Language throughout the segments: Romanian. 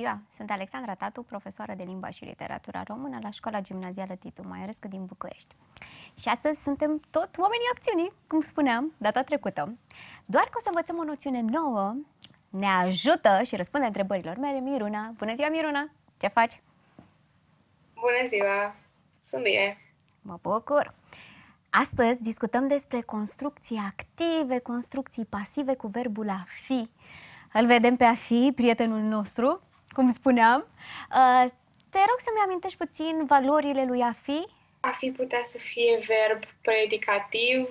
ziua! Sunt Alexandra Tatu, profesoară de limba și literatura română la Școala Gimnazială Titu Maiorescu din București. Și astăzi suntem tot oamenii acțiunii, cum spuneam data trecută. Doar că o să învățăm o noțiune nouă, ne ajută și răspunde întrebărilor mele Miruna. Bună ziua, Miruna! Ce faci? Bună ziua! Sunt bine! Mă bucur! Astăzi discutăm despre construcții active, construcții pasive cu verbul a fi. Îl vedem pe a fi, prietenul nostru, cum spuneam. Uh, te rog să-mi amintești puțin valorile lui a fi. A fi putea să fie verb predicativ.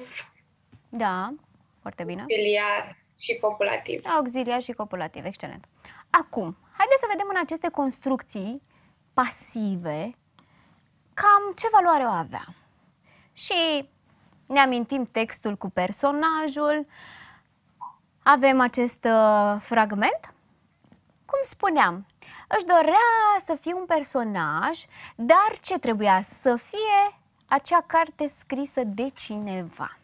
Da, foarte bine. Auxiliar și copulativ. Auxiliar și copulativ, excelent. Acum, haideți să vedem în aceste construcții pasive cam ce valoare o avea. Și ne amintim textul cu personajul, avem acest uh, fragment. Cum spuneam, își dorea să fie un personaj, dar ce trebuia să fie acea carte scrisă de cineva.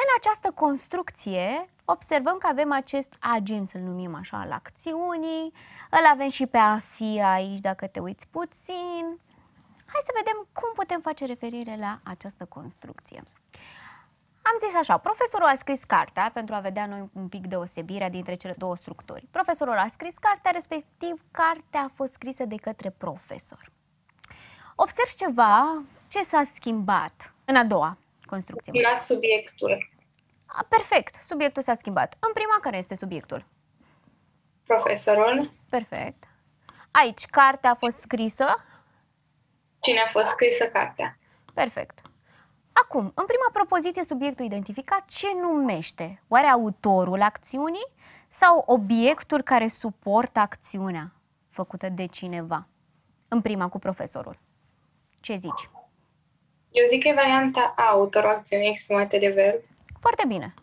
În această construcție observăm că avem acest agent, să-l numim așa, al acțiunii, îl avem și pe a fi aici dacă te uiți puțin. Hai să vedem cum putem face referire la această construcție. Am zis așa, profesorul a scris cartea pentru a vedea noi un pic deosebirea dintre cele două structuri. Profesorul a scris cartea, respectiv cartea a fost scrisă de către profesor. Observ ceva ce s-a schimbat în a doua construcție. La subiectul. Perfect, subiectul s-a schimbat. În prima, care este subiectul? Profesorul. Perfect. Aici, cartea a fost scrisă. Cine a fost scrisă cartea? Perfect. Acum, în prima propoziție, subiectul identificat ce numește? Oare autorul acțiunii sau obiectul care suportă acțiunea făcută de cineva? În prima cu profesorul. Ce zici? Eu zic că e varianta autorul acțiunii exprimate de verb. Foarte bine.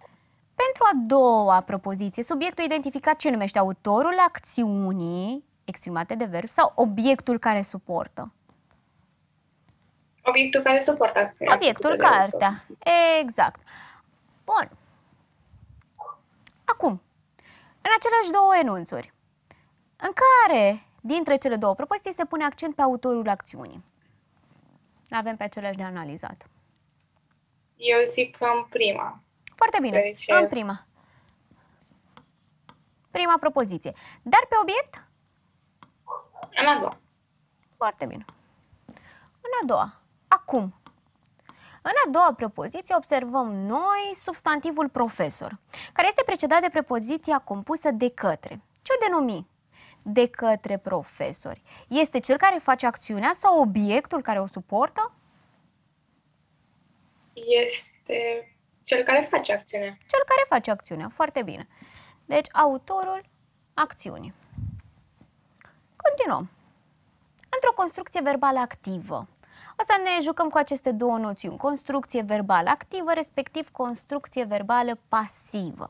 Pentru a doua propoziție, subiectul identificat ce numește autorul acțiunii exprimate de verb sau obiectul care suportă? Obiectul care suportă acțiunea. Obiectul, cartea. Exact. Bun. Acum, în aceleași două enunțuri, în care dintre cele două propoziții se pune accent pe autorul acțiunii? L-avem pe aceleași de analizat. Eu zic că în prima. Foarte bine, deci... în prima. Prima propoziție. Dar pe obiect? În a doua. Foarte bine. În a doua cum. în a doua propoziție observăm noi substantivul profesor, care este precedat de prepoziția compusă de către. Ce o denumi? De către profesori. Este cel care face acțiunea sau obiectul care o suportă? Este cel care face acțiunea. Cel care face acțiunea, foarte bine. Deci, autorul acțiunii. Continuăm. Într-o construcție verbală activă, o să ne jucăm cu aceste două noțiuni, construcție verbală activă, respectiv construcție verbală pasivă.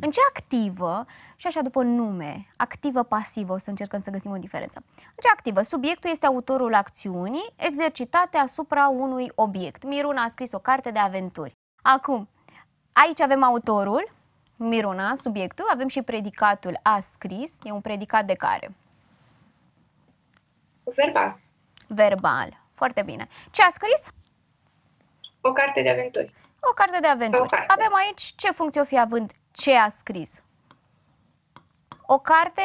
În ce activă, și așa după nume, activă-pasivă, o să încercăm să găsim o diferență. În ce activă, subiectul este autorul acțiunii exercitate asupra unui obiect. Miruna a scris o carte de aventuri. Acum, aici avem autorul, Miruna, subiectul, avem și predicatul a scris, e un predicat de care? Verbal. Verbal. Foarte bine. Ce a scris? O carte de aventuri. O carte de aventuri. carte. Avem aici ce funcție o fi având ce a scris. O carte,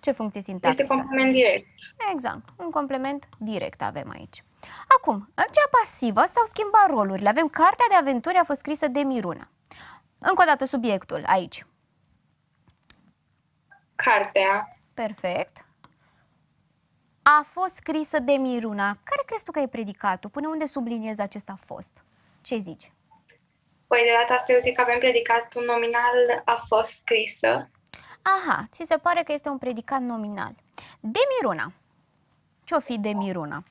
ce funcție sintactică? Este complement direct. Exact, un complement direct avem aici. Acum, în cea pasivă s-au schimbat rolurile. Avem cartea de aventuri a fost scrisă de Miruna. Încă o dată subiectul aici. Cartea. Perfect a fost scrisă de Miruna. Care crezi tu că e predicatul? Până unde subliniez acest a fost? Ce zici? Păi de data asta eu zic că avem predicatul nominal a fost scrisă. Aha, ți se pare că este un predicat nominal. De Miruna. Ce-o fi de Miruna?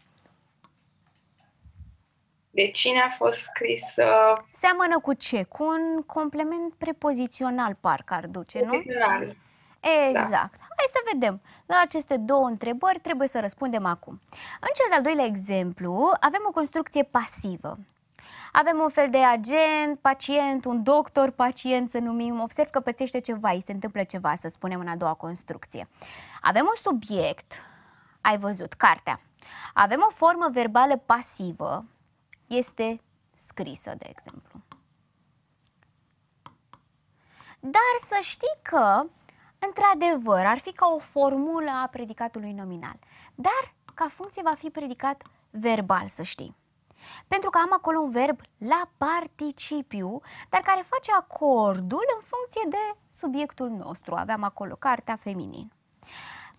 De cine a fost scrisă? Seamănă cu ce? Cu un complement prepozițional, parcă ar duce, nu? Prepozițional. Da. Exact. Da. Hai să vedem. La aceste două întrebări trebuie să răspundem acum. În cel de-al doilea exemplu, avem o construcție pasivă. Avem un fel de agent, pacient, un doctor, pacient să numim, observ că pățește ceva, îi se întâmplă ceva, să spunem, în a doua construcție. Avem un subiect, ai văzut, cartea. Avem o formă verbală pasivă, este scrisă, de exemplu. Dar să știi că Într-adevăr, ar fi ca o formulă a predicatului nominal, dar ca funcție va fi predicat verbal, să știi. Pentru că am acolo un verb la participiu, dar care face acordul în funcție de subiectul nostru. Aveam acolo cartea feminin.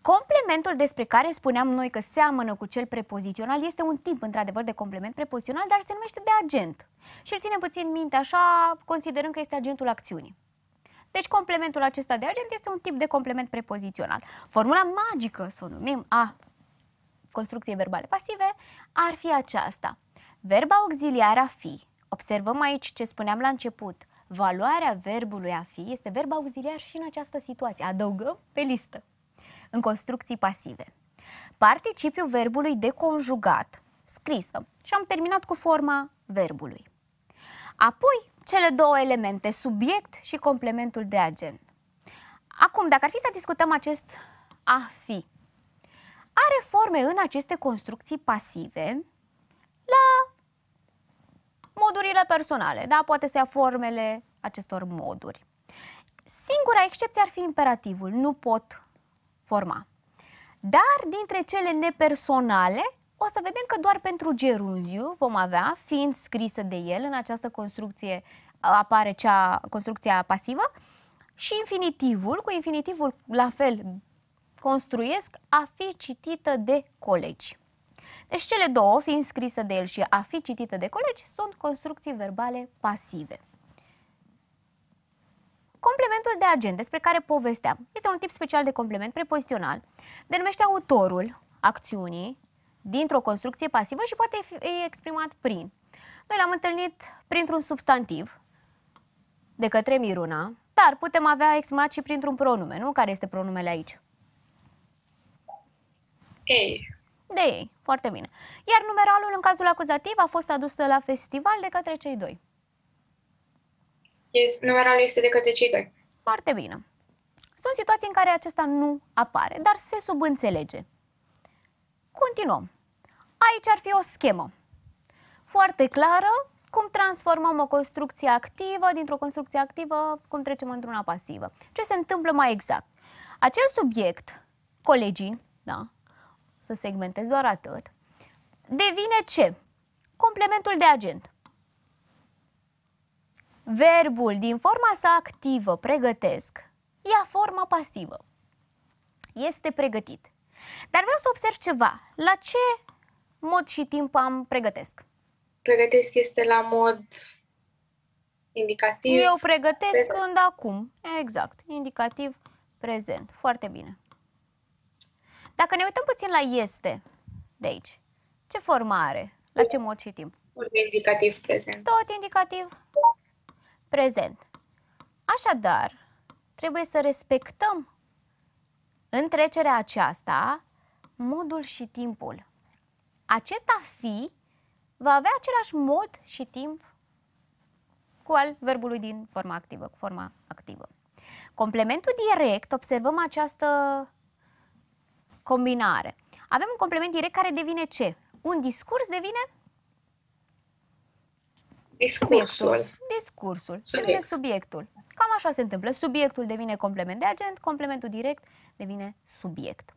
Complementul despre care spuneam noi că seamănă cu cel prepozițional este un tip, într-adevăr, de complement prepozițional, dar se numește de agent. Și îl ținem puțin minte așa, considerând că este agentul acțiunii. Deci complementul acesta de agent este un tip de complement prepozițional. Formula magică, să o numim, a construcției verbale pasive, ar fi aceasta. Verba auxiliară a fi. Observăm aici ce spuneam la început. Valoarea verbului a fi este verb auxiliar și în această situație. Adăugăm pe listă. În construcții pasive. Participiul verbului deconjugat, scrisă. Și am terminat cu forma verbului. Apoi, cele două elemente, subiect și complementul de agent. Acum, dacă ar fi să discutăm acest a fi, are forme în aceste construcții pasive la modurile personale, da? Poate să ia formele acestor moduri. Singura excepție ar fi imperativul, nu pot forma. Dar dintre cele nepersonale o să vedem că doar pentru gerunziu vom avea, fiind scrisă de el în această construcție, uh, apare cea, construcția pasivă, și infinitivul, cu infinitivul la fel construiesc, a fi citită de colegi. Deci cele două, fiind scrisă de el și a fi citită de colegi, sunt construcții verbale pasive. Complementul de agent, despre care povesteam, este un tip special de complement prepozițional. Denumește autorul acțiunii dintr-o construcție pasivă și poate fi exprimat prin. Noi l-am întâlnit printr-un substantiv de către Miruna, dar putem avea exprimat și printr-un pronume, nu? Care este pronumele aici? Ei. De ei, foarte bine. Iar numeralul în cazul acuzativ a fost adus la festival de către cei doi. Yes, numeralul este de către cei doi. Foarte bine. Sunt situații în care acesta nu apare, dar se subînțelege. Continuăm. Aici ar fi o schemă foarte clară cum transformăm o construcție activă dintr-o construcție activă, cum trecem într-una pasivă. Ce se întâmplă mai exact? Acel subiect, colegii, da, să segmentez doar atât, devine ce? Complementul de agent. Verbul din forma sa activă, pregătesc, ia forma pasivă. Este pregătit. Dar vreau să observ ceva. La ce mod și timp am pregătesc? Pregătesc este la mod indicativ. Eu pregătesc prezent. când acum. Exact. Indicativ prezent. Foarte bine. Dacă ne uităm puțin la este de aici, ce formă are? La ce mod și timp? Tot indicativ prezent. Tot indicativ prezent. Așadar, trebuie să respectăm în trecerea aceasta modul și timpul acesta fi va avea același mod și timp cu al verbului din forma activă, cu forma activă. Complementul direct, observăm această combinare. Avem un complement direct care devine ce? Un discurs devine Discursul. Subiectul. Discursul. Subiect. Devine subiectul. Cam așa se întâmplă. Subiectul devine complement de agent, complementul direct devine subiect.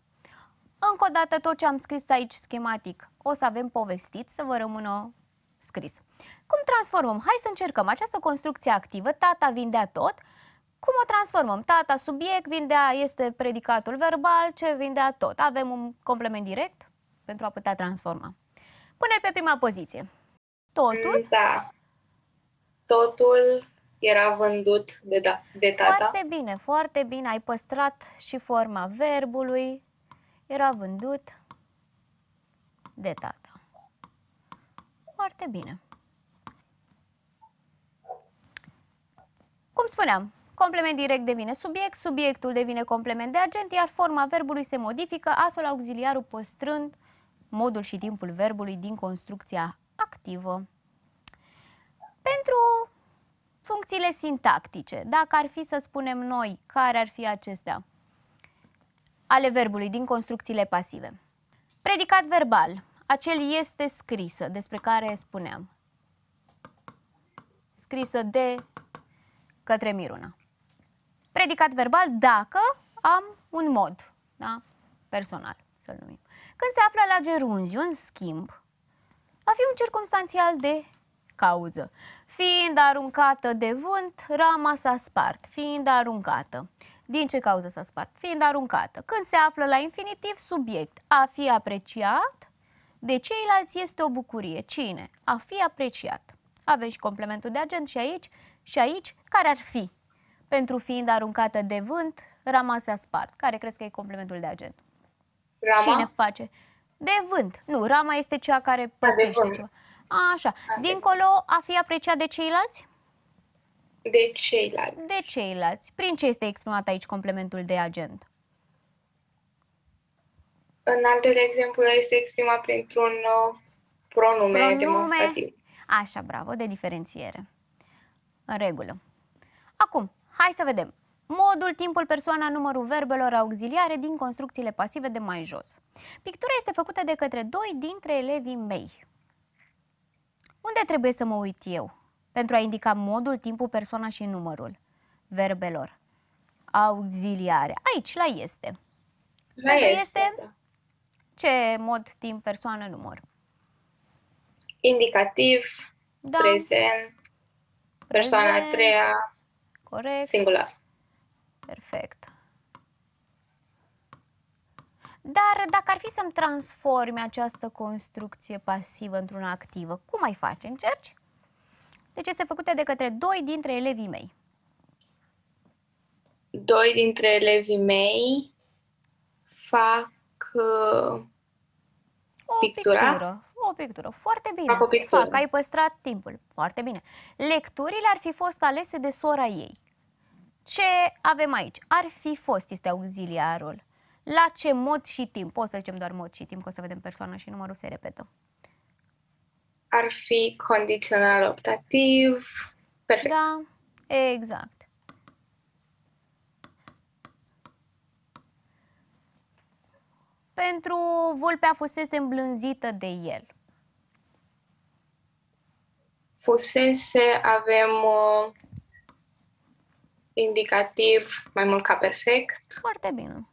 Încă o dată tot ce am scris aici schematic o să avem povestit să vă rămână scris. Cum transformăm? Hai să încercăm această construcție activă, tata vindea tot, cum o transformăm? Tata, subiect, vindea este predicatul verbal, ce vindea tot. Avem un complement direct pentru a putea transforma. Pune-l pe prima poziție. Totul? Da. Totul era vândut de, da, de tata. Foarte bine, foarte bine. Ai păstrat și forma verbului, era vândut de tata. Foarte bine. Cum spuneam, complement direct devine subiect, subiectul devine complement de agent, iar forma verbului se modifică, astfel auxiliarul păstrând modul și timpul verbului din construcția activă. Pentru funcțiile sintactice, dacă ar fi să spunem noi care ar fi acestea, ale verbului din construcțiile pasive. Predicat verbal, acel este scrisă, despre care spuneam. Scrisă de către Miruna. Predicat verbal dacă am un mod da? personal, să-l numim. Când se află la gerunzi în schimb, a fi un circumstanțial de cauză. Fiind aruncată de vânt, rama s-a spart. Fiind aruncată. Din ce cauză s-a spart? Fiind aruncată. Când se află la infinitiv, subiect. A fi apreciat de ceilalți este o bucurie. Cine? A fi apreciat. Avem și complementul de agent și aici și aici care ar fi. Pentru fiind aruncată de vânt, rama se-a spart. Care crezi că e complementul de agent? Rama? Cine face? De vânt. Nu, rama este cea care pățește ceva. Așa. Dincolo, a fi apreciat de ceilalți? de ceilalți. De ceilalți. Prin ce este exprimat aici complementul de agent? În altele exemplu este exprimat printr-un uh, pronume, pronume demonstrativ. Așa, bravo, de diferențiere. În regulă. Acum, hai să vedem. Modul, timpul, persoana, numărul verbelor auxiliare din construcțiile pasive de mai jos. Pictura este făcută de către doi dintre elevii mei. Unde trebuie să mă uit eu? pentru a indica modul, timpul, persoana și numărul verbelor. Auxiliare. Aici, la este. La pentru este, este da. ce mod, timp, persoană, număr? Indicativ, da. prezent, persoana prezent, a treia, corect. singular. Perfect. Dar dacă ar fi să-mi transformi această construcție pasivă într-una activă, cum ai face? Încerci? Deci este făcută de către doi dintre elevii mei. Doi dintre elevii mei fac uh, o pictura. pictură. O pictură. Foarte bine. Fac o pictură. Fac, ai păstrat timpul. Foarte bine. Lecturile ar fi fost alese de sora ei. Ce avem aici? Ar fi fost este auxiliarul. La ce mod și timp? Poți să zicem doar mod și timp, că o să vedem persoana și numărul se repetă ar fi condițional optativ. Perfect. Da, exact. Pentru vulpea fusese îmblânzită de el. Fusese, avem uh, indicativ mai mult ca perfect. Foarte bine.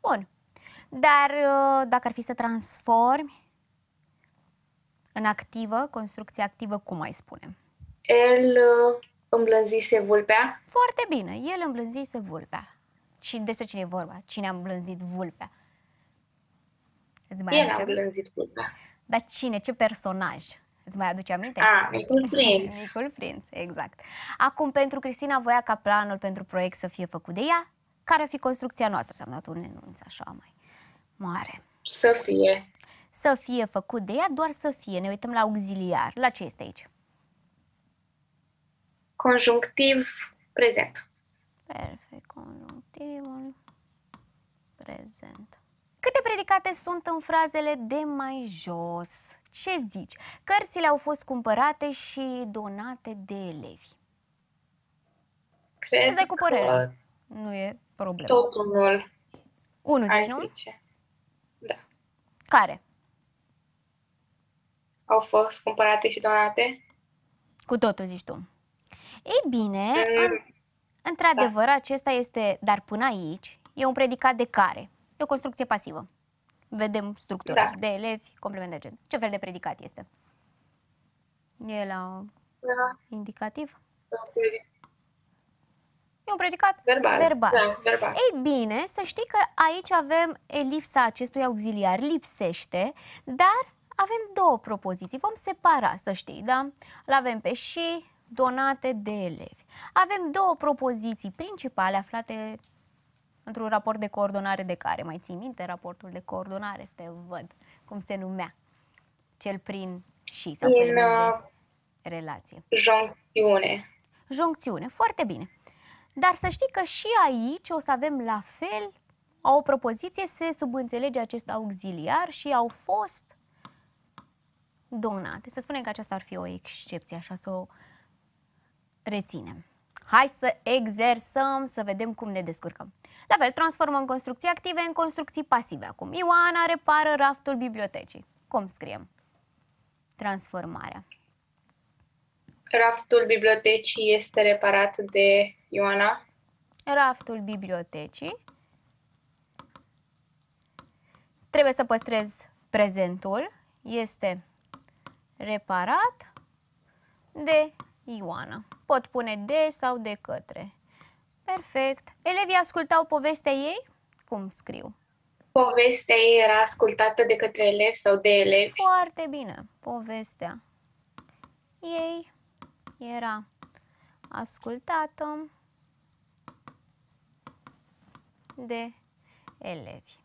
Bun. Dar uh, dacă ar fi să transformi în activă, construcție activă, cum mai spunem? El uh, îmblânzise vulpea? Foarte bine, el îmblânzise vulpea. Și despre cine e vorba? Cine a îmblânzit vulpea? Îți mai el a îmblânzit vulpea. Dar cine? Ce personaj? Îți mai aduce aminte? A, ah, Micul Prinț. Micul Prinț, exact. Acum, pentru Cristina voia ca planul pentru proiect să fie făcut de ea, care ar fi construcția noastră? s a dat un enunț așa mai mare. Să fie. Să fie făcut de ea, doar să fie. Ne uităm la auxiliar. La ce este aici? Conjunctiv prezent. Perfect. Conjunctivul prezent. Câte predicate sunt în frazele de mai jos? Ce zici? Cărțile au fost cumpărate și donate de elevi. Cred că cu părerea. Nu e problemă. Totul. unul. zici, nu? Care? Au fost cumpărate și donate? Cu totul, zici tu. Ei bine, mm. în, într-adevăr, da. acesta este, dar până aici, e un predicat de care? E o construcție pasivă. Vedem structura da. de elevi, complement de gen. Ce fel de predicat este? E la da. indicativ? Da. E un predicat verbal. verbal. Da, verbal. Ei bine, să știi că aici avem elipsa acestui auxiliar, lipsește, dar avem două propoziții. Vom separa, să știi, da? L-avem pe și donate de elevi. Avem două propoziții principale aflate într-un raport de coordonare de care mai ții minte raportul de coordonare, să văd cum se numea, cel prin și sau prin, prin uh, relație. Joncțiune. Joncțiune, foarte bine. Dar să știi că și aici o să avem la fel o propoziție, se subînțelege acest auxiliar și au fost donate. Să spunem că aceasta ar fi o excepție, așa să o reținem. Hai să exersăm, să vedem cum ne descurcăm. La fel, transformăm construcții active în construcții pasive. Acum, Ioana repară raftul bibliotecii. Cum scriem? Transformarea. Raftul bibliotecii este reparat de Ioana. Raftul bibliotecii. Trebuie să păstrez prezentul. Este reparat de Ioana. Pot pune de sau de către. Perfect. Elevii ascultau povestea ei? Cum scriu? Povestea ei era ascultată de către elevi sau de elevi? Foarte bine. Povestea ei era ascultată de elevi.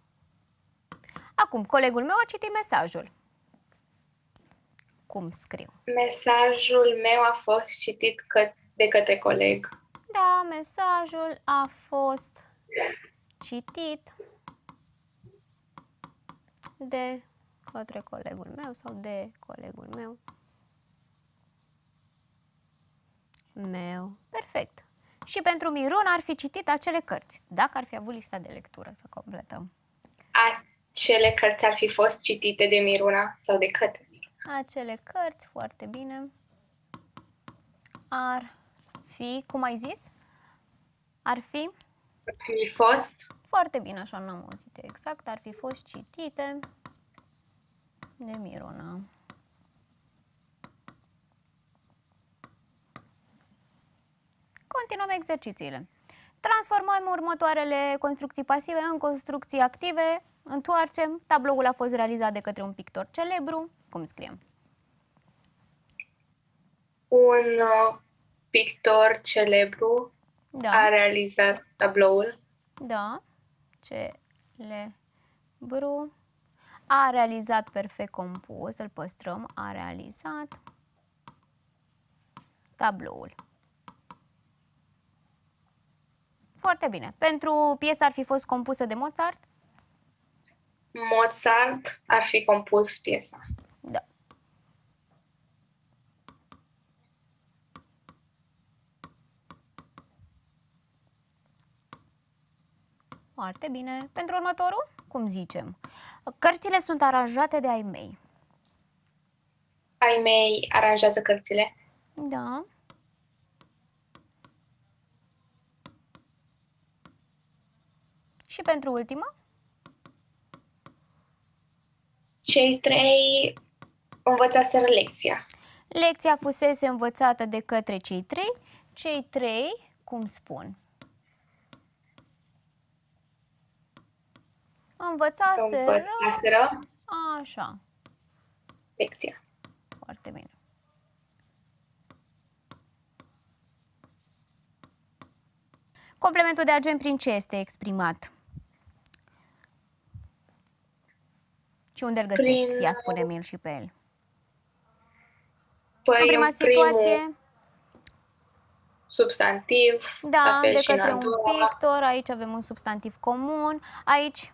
Acum, colegul meu a citit mesajul. Cum scriu? Mesajul meu a fost citit că de către coleg. Da, mesajul a fost citit de către colegul meu sau de colegul meu. meu. Perfect. Și pentru Mirun ar fi citit acele cărți, dacă ar fi avut lista de lectură să completăm. Acele cărți ar fi fost citite de Miruna sau de către Acele cărți, foarte bine, ar fi, cum ai zis? Ar fi? Ar fi fost. Foarte bine, așa n-am auzit exact. Ar fi fost citite de Miruna. Continuăm exercițiile. Transformăm următoarele construcții pasive în construcții active, întoarcem, tabloul a fost realizat de către un pictor celebru, cum scriem? Un uh, pictor celebru da. a realizat tabloul. Da, celebru a realizat perfect compus, îl păstrăm, a realizat tabloul. Foarte bine. Pentru piesa ar fi fost compusă de Mozart? Mozart ar fi compus piesa. Da. Foarte bine. Pentru următorul, cum zicem? Cărțile sunt aranjate de ai mei. Ai mei aranjează cărțile? Da. Și pentru ultima? Cei trei învățaseră lecția. Lecția fusese învățată de către cei trei. Cei trei, cum spun? Învățaseră... Așa. Lecția. Foarte bine. Complementul de agent prin ce este exprimat? Și unde îl găsesc? Prin... Ia spune mi și pe el. Păi, în prima în situație... Substantiv. Da, de către un pictor. Aici avem un substantiv comun. Aici...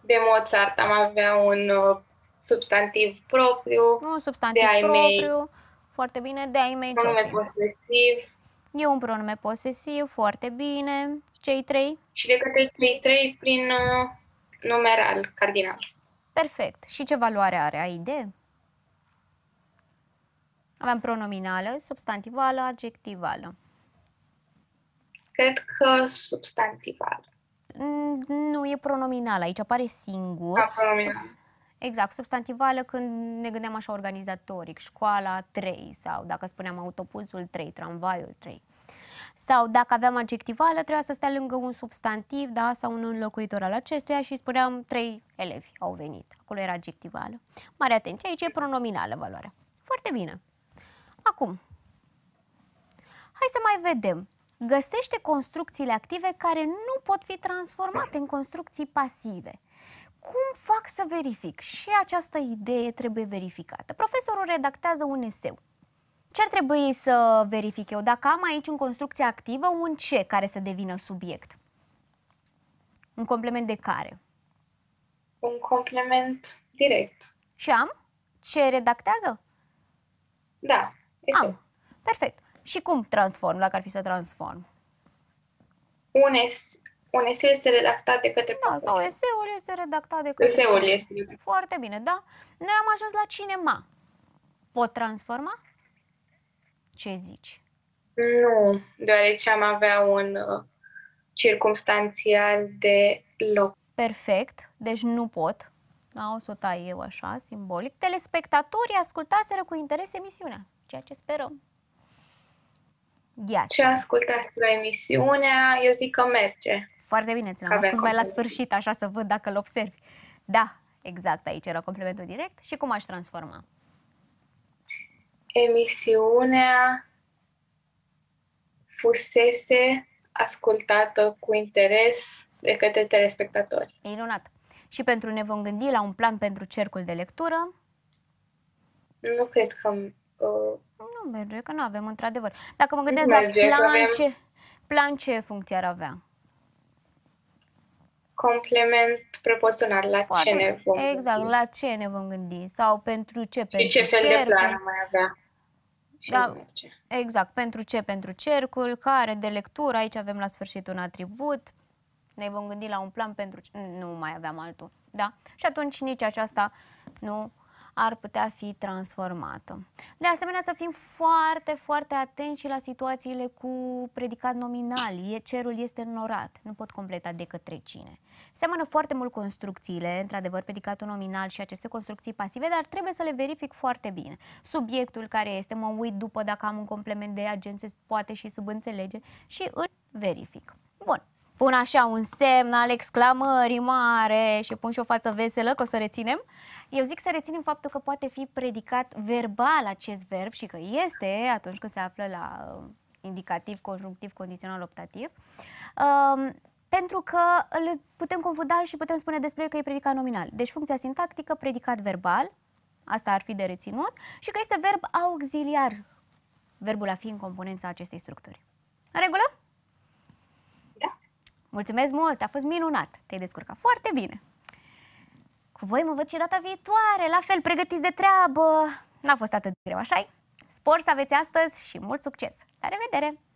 De Mozart am avea un uh, substantiv propriu. Un substantiv de propriu. Mei. Foarte bine. De ai mei pronume ce posesiv. E un pronume posesiv. Foarte bine. Cei trei? Și de către cei trei prin... Uh numeral, cardinal. Perfect. Și ce valoare are? Ai idee? Avem pronominală, substantivală, adjectivală. Cred că substantivală. Mm, nu, e pronominal. Aici apare singur. Da, pronominal. Sub... Exact, substantivală când ne gândeam așa organizatoric, școala 3 sau dacă spuneam autobuzul 3, tramvaiul 3 sau dacă aveam adjectivală, trebuia să stea lângă un substantiv da, sau un înlocuitor al acestuia și spuneam trei elevi au venit. Acolo era adjectivală. Mare atenție, aici e pronominală valoarea. Foarte bine. Acum, hai să mai vedem. Găsește construcțiile active care nu pot fi transformate în construcții pasive cum fac să verific? Și această idee trebuie verificată. Profesorul redactează un eseu. Ce ar trebui să verific eu? Dacă am aici în construcție activă un ce care să devină subiect? Un complement de care? Un complement direct. Și am? Ce redactează? Da, este. Am. Perfect. Și cum transform, dacă ar fi să transform? Un, un eseu este redactat de către Da, sau eseul este redactat de către Eseul este. Foarte bine, da. Noi am ajuns la cinema. Pot transforma? Ce zici? Nu, deoarece am avea un uh, circumstanțial de loc. Perfect, deci nu pot. Da, o să o tai eu așa, simbolic. Telespectatorii ascultaseră cu interes emisiunea, ceea ce sperăm. Ia Ce ascultați la emisiunea, eu zic că merge. Foarte bine, ți am ascuns mai la sfârșit, așa să văd dacă îl observi. Da, exact, aici era complementul direct. Și cum aș transforma? emisiunea fusese ascultată cu interes de către telespectatori. Minunat! Și pentru ne vom gândi la un plan pentru cercul de lectură? Nu cred că... Uh, nu merge, că nu avem, într-adevăr. Dacă mă gândesc la plan, avem... ce, plan, ce funcție ar avea? Complement proporțional, la Poate. ce ne vom Exact, gândi. la ce ne vom gândi sau pentru ce, pentru ce fel cer, de plan mai avea da, merge. Exact. Pentru ce? Pentru cercul, care de lectură, aici avem la sfârșit un atribut, ne vom gândi la un plan pentru ce... Nu mai aveam altul, da? Și atunci nici aceasta nu ar putea fi transformată. De asemenea, să fim foarte, foarte atenți și la situațiile cu predicat nominal. E, cerul este înnorat, nu pot completa de către cine. Seamănă foarte mult construcțiile, într-adevăr, predicatul nominal și aceste construcții pasive, dar trebuie să le verific foarte bine. Subiectul care este, mă uit după dacă am un complement de agent, se poate și subînțelege și îl verific. Bun, pun așa un semn al exclamării mare și pun și o față veselă, că o să reținem, eu zic să reținem faptul că poate fi predicat verbal acest verb și că este atunci când se află la uh, indicativ, conjunctiv, condițional, optativ. Um, pentru că îl putem confunda și putem spune despre el că e predicat nominal. Deci funcția sintactică, predicat verbal, asta ar fi de reținut, și că este verb auxiliar, verbul a fi în componența acestei structuri. În regulă? Mulțumesc mult, a fost minunat, te-ai descurcat foarte bine. Cu voi mă văd și data viitoare, la fel, pregătiți de treabă. N-a fost atât de greu, așa -i? Spor să aveți astăzi și mult succes! La revedere!